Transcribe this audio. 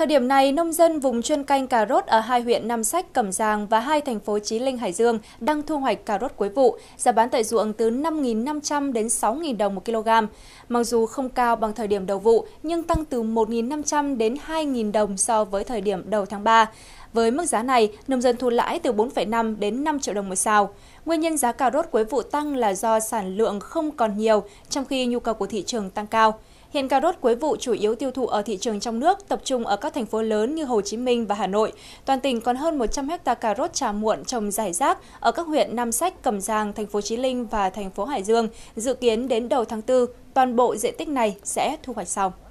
Thời điểm này, nông dân vùng chuyên canh cà rốt ở hai huyện Nam Sách, Cẩm Giàng và hai thành phố Chí Linh, Hải Dương đang thu hoạch cà rốt cuối vụ, giá bán tại ruộng từ 5.500 đến 6.000 đồng một kg. Mặc dù không cao bằng thời điểm đầu vụ, nhưng tăng từ 1.500 đến 2.000 đồng so với thời điểm đầu tháng 3. Với mức giá này, nông dân thu lãi từ 4,5 đến 5 triệu đồng một sào. Nguyên nhân giá cà rốt cuối vụ tăng là do sản lượng không còn nhiều, trong khi nhu cầu của thị trường tăng cao. Hiện cà rốt cuối vụ chủ yếu tiêu thụ ở thị trường trong nước, tập trung ở các thành phố lớn như Hồ Chí Minh và Hà Nội. Toàn tỉnh còn hơn 100 ha cà rốt trà muộn trồng rải rác ở các huyện Nam Sách, Cẩm Giang, thành phố Chí Linh và thành phố Hải Dương. Dự kiến đến đầu tháng 4, toàn bộ diện tích này sẽ thu hoạch xong.